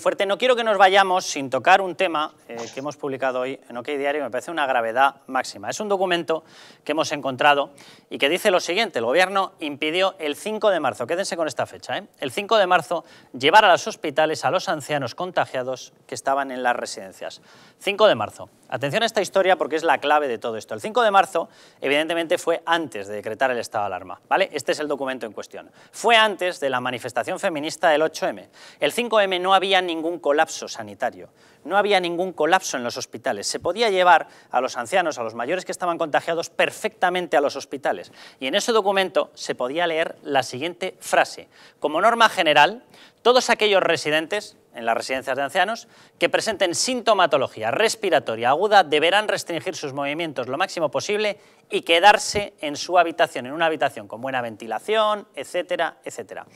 Fuerte, no quiero que nos vayamos sin tocar un tema eh, que hemos publicado hoy en OK Diario y me parece una gravedad máxima. Es un documento que hemos encontrado y que dice lo siguiente, el gobierno impidió el 5 de marzo, quédense con esta fecha, ¿eh? el 5 de marzo llevar a los hospitales a los ancianos contagiados que estaban en las residencias. 5 de marzo. Atención a esta historia porque es la clave de todo esto. El 5 de marzo, evidentemente, fue antes de decretar el estado de alarma. ¿vale? Este es el documento en cuestión. Fue antes de la manifestación feminista del 8M. El 5M no había ningún colapso sanitario, no había ningún colapso en los hospitales. Se podía llevar a los ancianos, a los mayores que estaban contagiados, perfectamente a los hospitales. Y en ese documento se podía leer la siguiente frase. Como norma general, todos aquellos residentes en las residencias de ancianos que presenten sintomatología respiratoria aguda deberán restringir sus movimientos lo máximo posible y quedarse en su habitación, en una habitación con buena ventilación, etcétera, etcétera.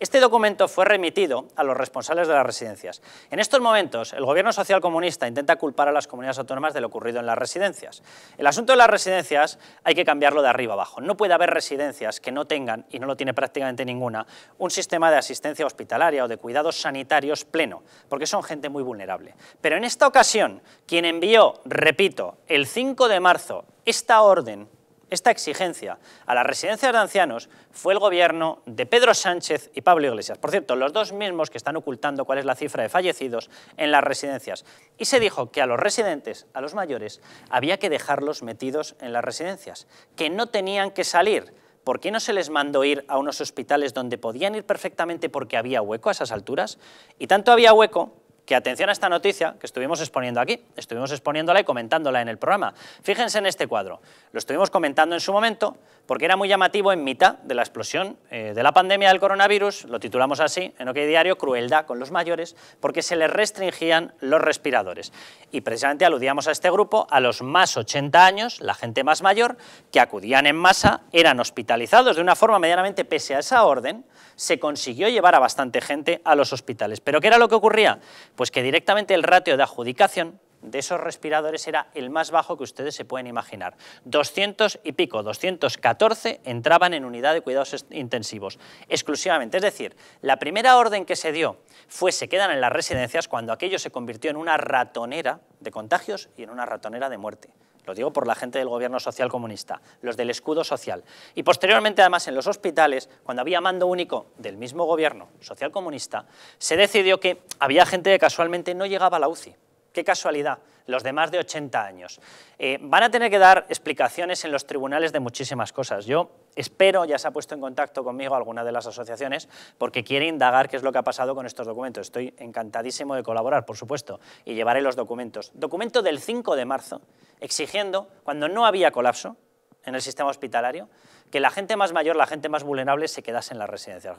Este documento fue remitido a los responsables de las residencias. En estos momentos, el gobierno social comunista intenta culpar a las comunidades autónomas de lo ocurrido en las residencias. El asunto de las residencias hay que cambiarlo de arriba abajo. No puede haber residencias que no tengan, y no lo tiene prácticamente ninguna, un sistema de asistencia hospitalaria o de cuidados sanitarios pleno porque son gente muy vulnerable. Pero en esta ocasión, quien envió, repito, el 5 de marzo esta orden, esta exigencia a las residencias de ancianos fue el gobierno de Pedro Sánchez y Pablo Iglesias. Por cierto, los dos mismos que están ocultando cuál es la cifra de fallecidos en las residencias. Y se dijo que a los residentes, a los mayores, había que dejarlos metidos en las residencias, que no tenían que salir ¿por qué no se les mandó ir a unos hospitales donde podían ir perfectamente porque había hueco a esas alturas? Y tanto había hueco que atención a esta noticia que estuvimos exponiendo aquí, estuvimos exponiéndola y comentándola en el programa. Fíjense en este cuadro, lo estuvimos comentando en su momento porque era muy llamativo en mitad de la explosión eh, de la pandemia del coronavirus, lo titulamos así en OK Diario, crueldad con los mayores, porque se les restringían los respiradores. Y precisamente aludíamos a este grupo, a los más 80 años, la gente más mayor, que acudían en masa, eran hospitalizados de una forma medianamente pese a esa orden, se consiguió llevar a bastante gente a los hospitales. ¿Pero qué era lo que ocurría? Pues que directamente el ratio de adjudicación de esos respiradores era el más bajo que ustedes se pueden imaginar. 200 y pico, 214 entraban en unidad de cuidados intensivos, exclusivamente. Es decir, la primera orden que se dio fue se quedan en las residencias cuando aquello se convirtió en una ratonera de contagios y en una ratonera de muerte lo digo por la gente del gobierno social comunista, los del escudo social. Y posteriormente, además, en los hospitales, cuando había mando único del mismo gobierno social comunista, se decidió que había gente que casualmente no llegaba a la UCI. Qué casualidad, los de más de 80 años. Eh, van a tener que dar explicaciones en los tribunales de muchísimas cosas. Yo espero, ya se ha puesto en contacto conmigo alguna de las asociaciones, porque quiere indagar qué es lo que ha pasado con estos documentos. Estoy encantadísimo de colaborar, por supuesto, y llevaré los documentos. Documento del 5 de marzo, exigiendo, cuando no había colapso en el sistema hospitalario, que la gente más mayor, la gente más vulnerable, se quedase en las residencias.